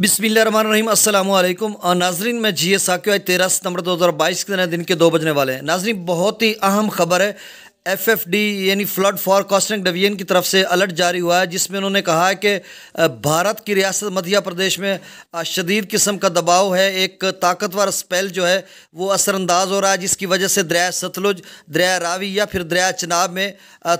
बिसमीम अल्लाम और नाजरीन मैं जी एस आके तेरह सितंबर 2022 के दिन के दो बजने वाले हैं नाजरीन बहुत ही अहम खबर है एफएफडी यानी फ्लड फॉरकास्टिंग डिवीजन की तरफ से अलर्ट जारी हुआ है जिसमें उन्होंने कहा है कि भारत की रियासत मध्य प्रदेश में शदीद किस्म का दबाव है एक ताकतवर स्पेल जो है वो असरअंदाज हो रहा है जिसकी वजह से दरिया सतलुज दरिया रावी या फिर दरिया चनाब में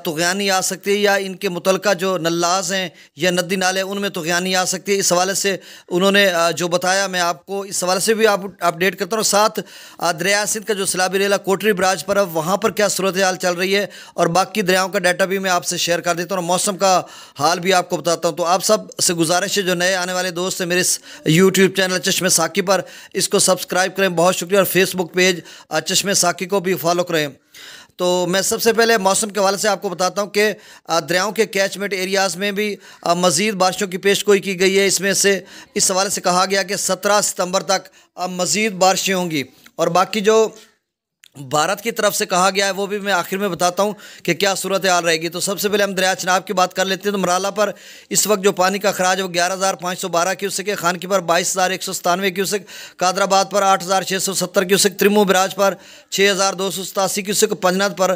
तुगयानी आ सकती है या इनके मुतल जो नल्लाज हैं या नदी नाले उनमें तुगयानी आ सकती है इस हवाले से उन्होंने जो बताया मैं आपको इस हवाले से भी आप अपडेट करता हूँ साथ दरिया सिंध का जो सलाबी रेला कोटरी ब्राज पर है वहाँ पर क्या सूरत हाल चल रही है रही है और बाकी दरियाओं का डाटा भी मैं आपसे शेयर कर देता हूँ और मौसम का हाल भी आपको बताता हूँ तो आप सब से गुजारिश है जो नए आने वाले दोस्त हैं मेरे इस यूट्यूब चैनल चश्मे साकी पर इसको सब्सक्राइब करें बहुत शुक्रिया और फेसबुक पेज चश्मे साकी को भी फॉलो करें तो मैं सबसे पहले मौसम के हवाले से आपको बताता हूँ कि दरियाओं के कैचमेंट एरियाज़ में भी मज़ीद बारिशों की पेशगोई की गई है इसमें से इस हवाले से कहा गया कि सत्रह सितंबर तक मज़ीद बारिशें होंगी और बाकी जो भारत की तरफ से कहा गया है वो भी मैं आखिर में बताता हूँ कि क्या सूरत हाल रहेगी तो सबसे पहले हम दरिया चनाब की बात कर लेते हैं तो मराला पर इस वक्त जो पानी का खराज वो ग्यारह हज़ार पाँच सौ बारह क्यूसिक है खानकी पर बाईस हज़ार एक सौ सतानवे क्यूसिक कादराबाद पर आठ हज़ार छः सौ सत्तर क्यूसिक त्रिमू बराज पर छः हज़ार दो सौ सतासी क्यूसिक पंजनद पर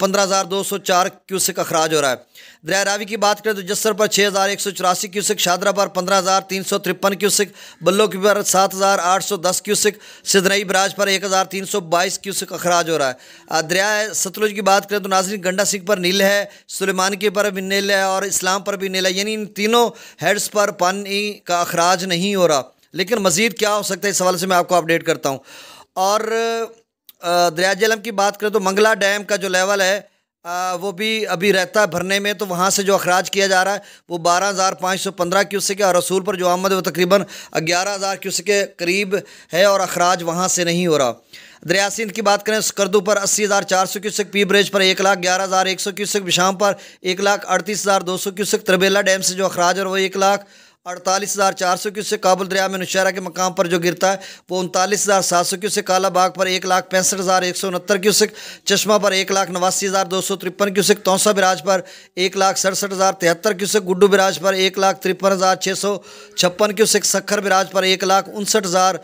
पंद्रह हज़ार दो सौ चार क्यूसिक अखराज हो रहा है दरिया रावी की बात करें तो जस्सर पर छः हज़ार एक सौ चौरासी क्यूसिक शादरा पर पंद्रह हज़ार तीन सौ तिरपन क्यूसिक बल्लो की पर सात हज़ार आठ सौ दस क्यूसिक सिदनई बराज पर एक हज़ार तीन सौ बाईस क्यूसिक अखराज हो रहा है दरिया सतलुज की बात करें तो नाजरीन गंडा सिंह पर नील है सुलेमान के पर भी नील है और इस्लाम पर भी नील है यानी इन तीनों हेड्स पर पानी का अखराज नहीं हो रहा लेकिन मज़ीद क्या हो सकता है इस सवाल से मैं आपको अपडेट करता हूँ और दरिया जलम की बात करें तो मंगला डैम का जो लेवल है आ, वो भी अभी रहता है भरने में तो वहाँ से जो अखराज किया जा रहा है वो बारह हज़ार पाँच सौ पंद्रह क्यूसिक है और रसूल पर जो आमद है वो तकरीबन ग्यारह हज़ार क्यूसिक के करीब है और अखराज वहाँ से नहीं हो रहा दरिया सिंध की बात करें स्कर्दू पर अस्सी हज़ार चार सौ क्यूसिक पी ब्रिज पर एक लाख ग्यारह हज़ार एक सौ क्यूसिक विशाम पर एक लाख अड़तीस हज़ार दो सौ क्यूसिक त्रबेला डैम से जो अखराज है वो एक लाख अड़तालीस हज़ार चार सौ क्यूसेक काबुल दरिया में नुशहरा के मकाम पर जो गिरता है वो उनतालीस हज़ार सात सौ क्यूसिक काला बाग पर एक लाख पैंसठ हज़ार एक सौ उनहत्तर क्यूसिक चश्मा पर एक लाख नवासी हज़ार दो सौ तिरपन क्यूसिक तौसा बिराज पर एक लाख सड़सठ हज़ार तिहत्तर क्यूसिक गुड्डू बिराज पर एक लाख तिरपन हज़ार छः सौ छप्पन क्यूसिक सखर बिराज पर एक लाख उनसठ हज़ार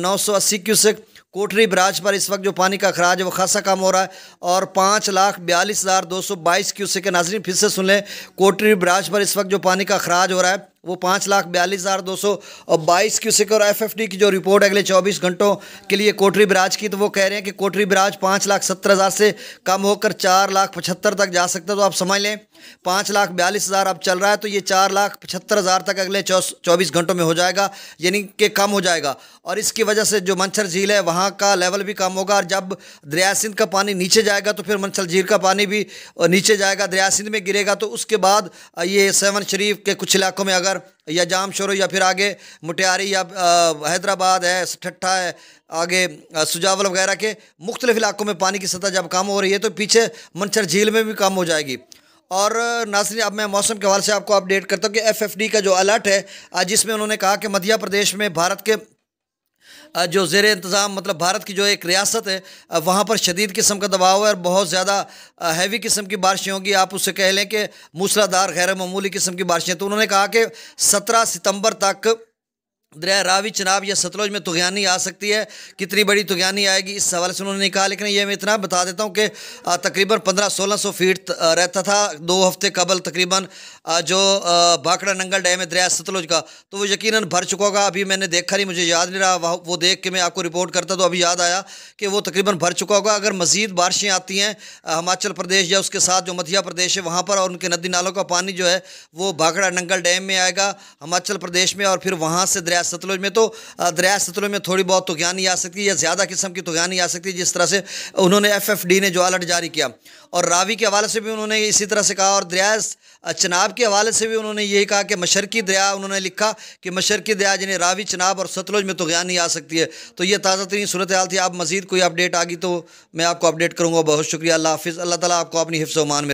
नौ सौ अस्सी क्यूसिक कोठरी बराज पर इस वक्त जो पानी का खराज है वो खासा कम हो रहा है और पाँच लाख बयालीस हज़ार दो सौ बाईस क्यूसिक के फिर से सुन लें कोटरी बराज पर इस वक्त जो पानी का खराज हो रहा है वो पाँच लाख बयालीस हज़ार दो सौ और बाईस क्यूसिक और एफ एफ डी की जो रिपोर्ट अगले चौबीस घंटों के लिए कोटरी ब्राज की तो वो कह रहे हैं कि कोटरी ब्राज पाँच लाख सत्तर हज़ार से कम होकर चार लाख पचहत्तर तक जा सकता है तो आप समझ लें पाँच लाख बयालीस हज़ार अब चल रहा है तो ये चार लाख पचहत्तर हज़ार तक अगले चौबीस घंटों में हो जाएगा यानी कि कम हो जाएगा और इसकी वजह से जो मंचर झील है वहाँ का लेवल भी कम होगा और जब दरिया सिंध का पानी नीचे जाएगा तो फिर मंचल झील का पानी भी नीचे जाएगा दरिया सिंध में गिरेगा तो उसके बाद ये सेवन शरीफ के कुछ इलाकों में अगर श्रीनगर या जामशोरो या फिर आगे मुटियारी या हैदराबाद है ठट्ठा है आगे सुजावल वगैरह के मुख्तलिफ इलाकों में पानी की सतह जब कम हो रही है तो पीछे मनसर झील में भी कम हो जाएगी और नासरी अब मैं मौसम के हवाले से आपको अपडेट करता हूँ कि एफएफडी का जो अलर्ट है जिसमें उन्होंने कहा कि मध्य प्रदेश में भारत के जो ज़ेर इंतज़ाम मतलब भारत की जो एक रियासत है वहाँ पर शदीद किस्म का दबाव है और बहुत ज़्यादा हैवी किस्म की बारिशें होंगी आप उससे कह लें कि मूसलाधार गैर मामूली किस्म की बारिशें तो उन्होंने कहा कि सत्रह सितम्बर तक दरिया रावी चनाब या सतलुज में तुगयानी आ सकती है कितनी बड़ी तुगयानी आएगी इस हवाले से उन्होंने कहा लेकिन ये मैं इतना बता देता हूँ कि तकरीबन पंद्रह सोलह सौ फीट रहता था दो हफ्ते कबल तकरीबन जो भाखड़ा नंगल डैम है दरिया सतलुज का तो वो यकीन भर चुका होगा अभी मैंने देखा नहीं मुझे याद नहीं रहा वो देख के मैं आपको रिपोर्ट करता तो अभी याद आया कि वो तकरीबन भर चुका होगा अगर मज़ीद बारिशें आती हैं हिमाचल प्रदेश या उसके साथ जो मध्य प्रदेश है वहाँ पर और उनके नदी नालों का पानी जो है वो भाखड़ा नंगल डैम में आएगा हिमाचल प्रदेश में और फिर वहाँ से दरिया दरिया सतलुज में तो दरिया सतलुज में थोड़ी बहुत तुगानी तो आ सकती है या ज़्यादा किस्म की तुगानी तो आ सकती है जिस तरह से उन्होंने एफ एफ डी ने जो अलर्ट जारी किया और रावी के हवाले से भी उन्होंने इसी तरह से कहा और दरिया चनाब के हवाले से भी उन्होंने यही कहा कि मशरकी दरिया उन्होंने लिखा कि मशरकी दरिया जिन्हें रावी चनाब और सतलुज में तुगानी तो आ सकती है तो ये ताज़ा तरीन सूरत हाल थी आप मज़ीद कोई अपडेट आ गई तो मैं आपको अपडेट करूँगा बहुत शुक्रिया अल्लाह हाफिज़ अल्लाह ताली आपको अपनी हिफ्स मान में